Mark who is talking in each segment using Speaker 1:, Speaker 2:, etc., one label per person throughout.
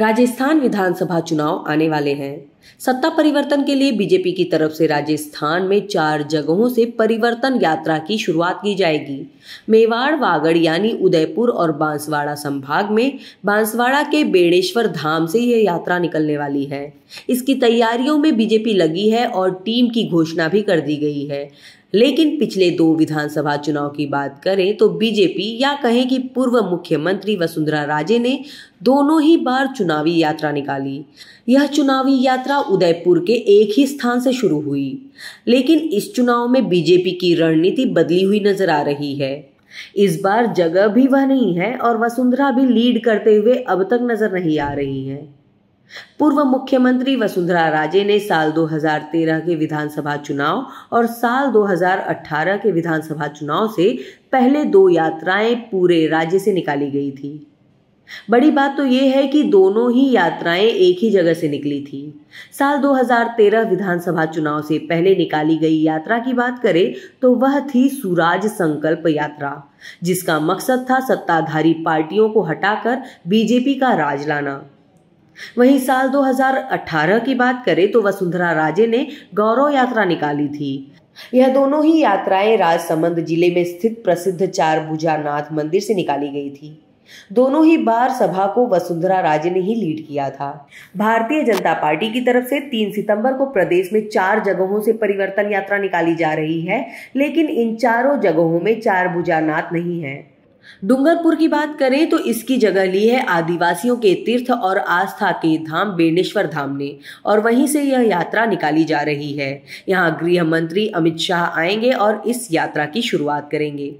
Speaker 1: राजस्थान विधानसभा चुनाव आने वाले हैं सत्ता परिवर्तन के लिए बीजेपी की तरफ से राजस्थान में चार जगहों से परिवर्तन यात्रा की शुरुआत की जाएगी मेवाड़ वागड़ यानी उदयपुर और बांसवाड़ा संभाग में बांसवाड़ा के बेड़ेश्वर धाम से यह यात्रा निकलने वाली है इसकी तैयारियों में बीजेपी लगी है और टीम की घोषणा भी कर दी गई है लेकिन पिछले दो विधानसभा चुनाव की बात करें तो बीजेपी या कहें कि पूर्व मुख्यमंत्री वसुंधरा राजे ने दोनों ही बार चुनावी यात्रा निकाली यह चुनावी यात्रा उदयपुर के एक ही स्थान से शुरू हुई लेकिन इस चुनाव में बीजेपी की रणनीति बदली हुई नजर आ रही है इस बार जगह भी वह नहीं है और वसुंधरा भी लीड करते हुए अब तक नजर नहीं आ रही है पूर्व मुख्यमंत्री वसुंधरा राजे ने साल 2013 के विधानसभा चुनाव और साल 2018 के विधानसभा चुनाव से पहले दो यात्राएं पूरे राज्य से निकाली गई थी बड़ी बात तो यह है कि दोनों ही यात्राएं एक ही जगह से निकली थी साल 2013 विधानसभा चुनाव से पहले निकाली गई यात्रा की बात करें तो वह थी सुराज संकल्प यात्रा जिसका मकसद था सत्ताधारी पार्टियों को हटाकर बीजेपी का राज लाना वहीं साल 2018 की बात करें तो वसुंधरा राजे ने गौरव यात्रा निकाली थी यह दोनों ही यात्राएं राजसमंद जिले में स्थित प्रसिद्ध चार नाथ मंदिर से निकाली गई थी दोनों ही बार सभा को वसुंधरा राजे ने ही लीड किया था भारतीय जनता पार्टी की तरफ से 3 सितंबर को प्रदेश में चार जगहों से परिवर्तन यात्रा निकाली जा रही है लेकिन इन चारों जगहों में चार भुजानाथ नहीं है डूंगरपुर की बात करें तो इसकी जगह ली है आदिवासियों के तीर्थ और आस्था के धाम बेणेश्वर धाम ने और वहीं से यह यात्रा निकाली जा रही है यहाँ गृह मंत्री अमित शाह आएंगे और इस यात्रा की शुरुआत करेंगे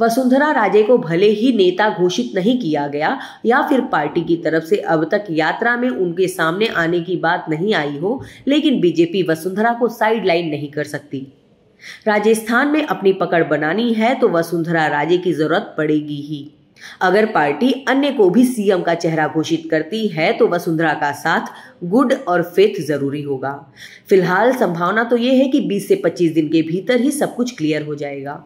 Speaker 1: वसुंधरा राजे को भले ही नेता घोषित नहीं किया गया या फिर पार्टी की तरफ से अब तक यात्रा में उनके सामने आने की बात नहीं आई हो लेकिन बीजेपी वसुंधरा को साइडलाइन नहीं कर सकती राजस्थान में अपनी पकड़ बनानी है तो वसुंधरा राजे की जरूरत पड़ेगी ही अगर पार्टी अन्य को भी सीएम का चेहरा घोषित करती है तो वसुंधरा का साथ गुड और फेथ जरूरी होगा फिलहाल संभावना तो ये है कि 20 से 25 दिन के भीतर ही सब कुछ क्लियर हो जाएगा